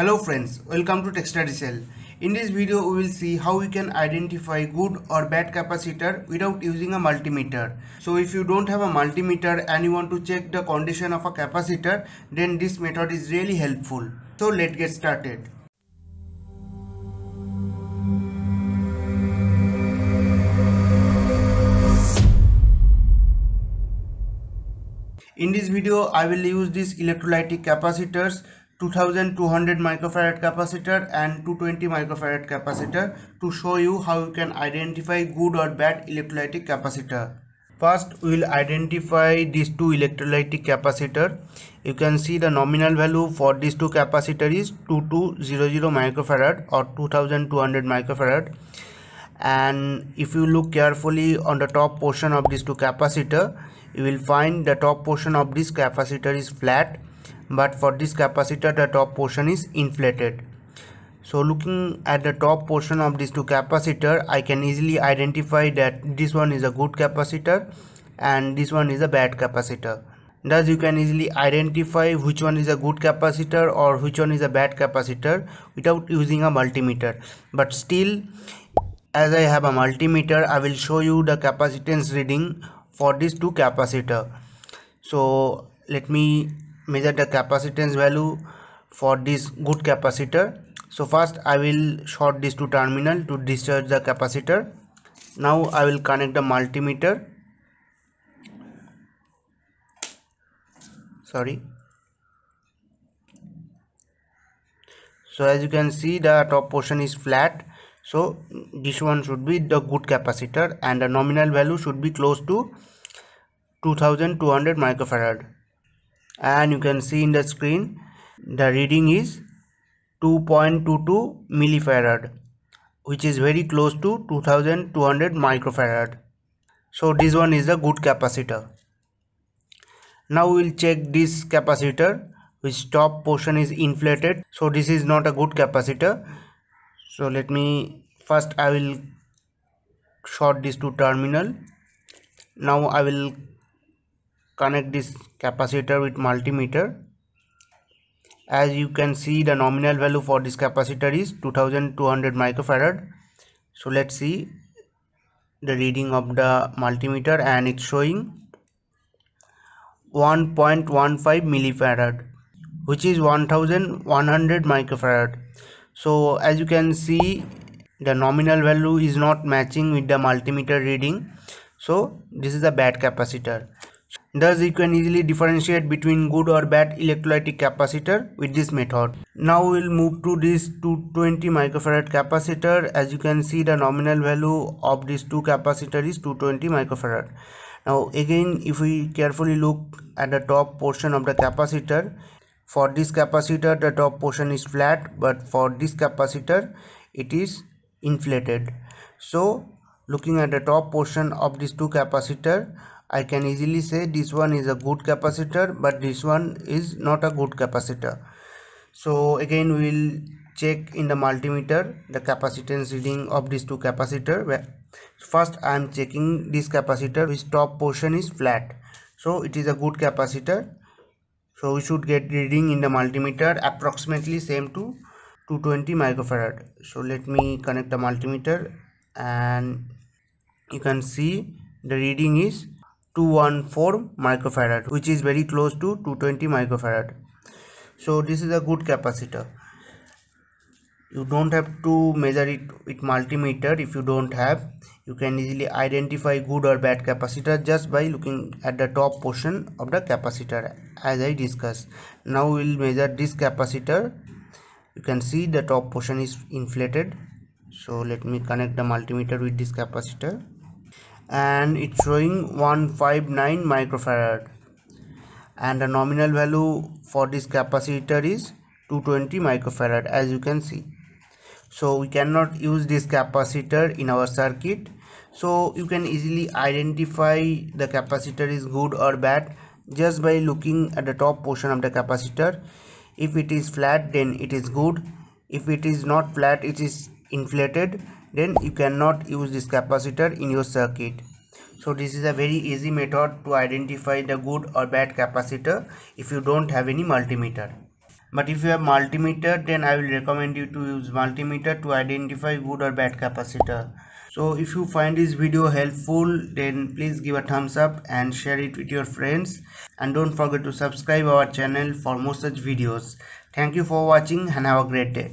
Hello friends, welcome to TechStudyCell. In this video we will see how we can identify good or bad capacitor without using a multimeter. So if you don't have a multimeter and you want to check the condition of a capacitor then this method is really helpful. So let's get started. In this video I will use these electrolytic capacitors 2200 microfarad capacitor and 220 microfarad capacitor to show you how you can identify good or bad electrolytic capacitor. First we will identify these two electrolytic capacitor. You can see the nominal value for these two capacitor is 2200 microfarad or 2200 microfarad and if you look carefully on the top portion of these two capacitor you will find the top portion of this capacitor is flat but for this capacitor the top portion is inflated so looking at the top portion of these two capacitor I can easily identify that this one is a good capacitor and this one is a bad capacitor thus you can easily identify which one is a good capacitor or which one is a bad capacitor without using a multimeter but still as I have a multimeter I will show you the capacitance reading for these two capacitor so let me measure the capacitance value for this good capacitor so first i will short these two terminal to discharge the capacitor now i will connect the multimeter sorry so as you can see the top portion is flat so this one should be the good capacitor and the nominal value should be close to 2200 microfarad and you can see in the screen the reading is 2.22 millifarad which is very close to 2200 microfarad so this one is a good capacitor now we will check this capacitor which top portion is inflated so this is not a good capacitor so let me first i will short this to terminal now i will connect this capacitor with multimeter as you can see the nominal value for this capacitor is 2200 microfarad so let's see the reading of the multimeter and it's showing 1.15 millifarad which is 1100 microfarad so as you can see the nominal value is not matching with the multimeter reading so this is a bad capacitor Thus you can easily differentiate between good or bad electrolytic capacitor with this method. Now we will move to this 220 microfarad capacitor. As you can see the nominal value of these two capacitor is 220 microfarad. Now again if we carefully look at the top portion of the capacitor. For this capacitor the top portion is flat but for this capacitor it is inflated. So looking at the top portion of these two capacitor I can easily say this one is a good capacitor but this one is not a good capacitor so again we will check in the multimeter the capacitance reading of these two capacitor first I am checking this capacitor which top portion is flat so it is a good capacitor so we should get reading in the multimeter approximately same to 220 microfarad so let me connect the multimeter and you can see the reading is 214 microfarad which is very close to 220 microfarad so this is a good capacitor you don't have to measure it with multimeter if you don't have you can easily identify good or bad capacitor just by looking at the top portion of the capacitor as i discussed now we will measure this capacitor you can see the top portion is inflated so let me connect the multimeter with this capacitor and it's showing 159 microfarad and the nominal value for this capacitor is 220 microfarad as you can see so we cannot use this capacitor in our circuit so you can easily identify the capacitor is good or bad just by looking at the top portion of the capacitor if it is flat then it is good if it is not flat it is inflated then you cannot use this capacitor in your circuit so this is a very easy method to identify the good or bad capacitor if you don't have any multimeter but if you have multimeter then i will recommend you to use multimeter to identify good or bad capacitor so if you find this video helpful then please give a thumbs up and share it with your friends and don't forget to subscribe our channel for more such videos thank you for watching and have a great day